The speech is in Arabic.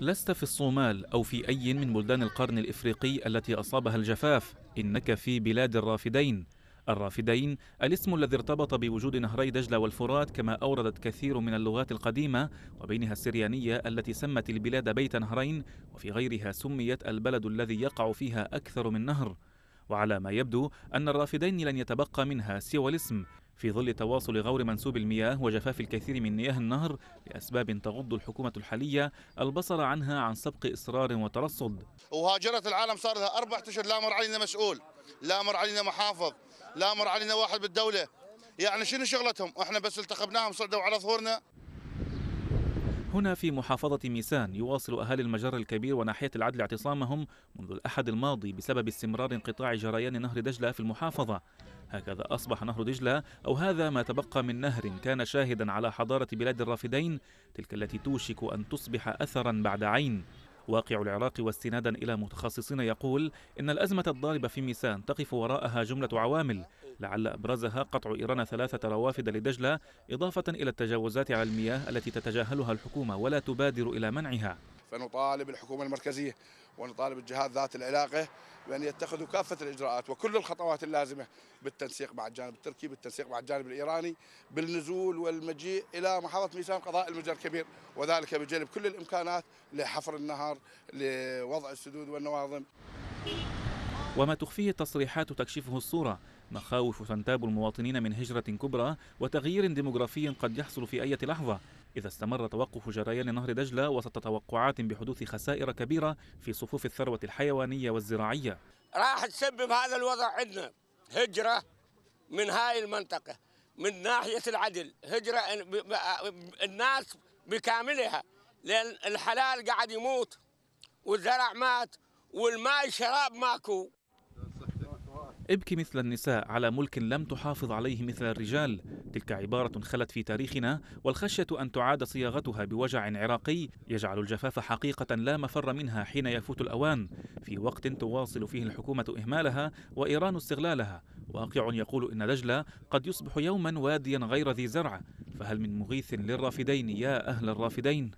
لست في الصومال أو في أي من بلدان القرن الإفريقي التي أصابها الجفاف إنك في بلاد الرافدين الرافدين الاسم الذي ارتبط بوجود نهري دجلة والفرات كما أوردت كثير من اللغات القديمة وبينها السريانية التي سمت البلاد بيت نهرين وفي غيرها سميت البلد الذي يقع فيها أكثر من نهر وعلى ما يبدو أن الرافدين لن يتبقى منها سوى الاسم في ظل تواصل غور منسوب المياه وجفاف الكثير من مياه النهر لأسباب تغض الحكومة الحالية البصر عنها عن سبق إصرار وترصد وهاجرت العالم صار لها أربع أشهر لا مر علينا مسؤول لا مر علينا محافظ لا مر علينا واحد بالدولة يعني شنو شغلتهم احنا بس التقبناهم صعدوا على ظهورنا هنا في محافظة ميسان يواصل أهالي المجر الكبير وناحية العدل اعتصامهم منذ الأحد الماضي بسبب استمرار انقطاع جريان نهر دجلة في المحافظة هكذا أصبح نهر دجلة أو هذا ما تبقى من نهر كان شاهدا على حضارة بلاد الرافدين تلك التي توشك أن تصبح أثرا بعد عين واقع العراق واستنادا إلى متخصصين يقول إن الأزمة الضاربة في ميسان تقف وراءها جملة عوامل لعل أبرزها قطع إيران ثلاثة روافد لدجلة إضافة إلى التجاوزات على المياه التي تتجاهلها الحكومة ولا تبادر إلى منعها فنطالب الحكومة المركزية ونطالب الجهات ذات العلاقة بأن يتخذوا كافة الإجراءات وكل الخطوات اللازمة بالتنسيق مع الجانب التركي بالتنسيق مع الجانب الإيراني بالنزول والمجيء إلى محافظة ميسان قضاء المجر الكبير وذلك بجلب كل الإمكانات لحفر النهر لوضع السدود والنواظم وما تخفيه التصريحات تكشفه الصورة مخاوف تنتاب المواطنين من هجرة كبرى وتغيير ديموغرافي قد يحصل في أي لحظة إذا استمر توقف جريان نهر دجلة وسط توقعات بحدوث خسائر كبيرة في صفوف الثروة الحيوانية والزراعية راح تسبب هذا الوضع عندنا هجرة من هاي المنطقة من ناحية العدل هجرة الناس بكاملها لأن الحلال قاعد يموت والزرع مات والماء شراب ماكو ابكي مثل النساء على ملك لم تحافظ عليه مثل الرجال تلك عبارة خلت في تاريخنا والخشية أن تعاد صياغتها بوجع عراقي يجعل الجفاف حقيقة لا مفر منها حين يفوت الأوان في وقت تواصل فيه الحكومة إهمالها وإيران استغلالها واقع يقول إن دجلة قد يصبح يوما واديا غير ذي زرع فهل من مغيث للرافدين يا أهل الرافدين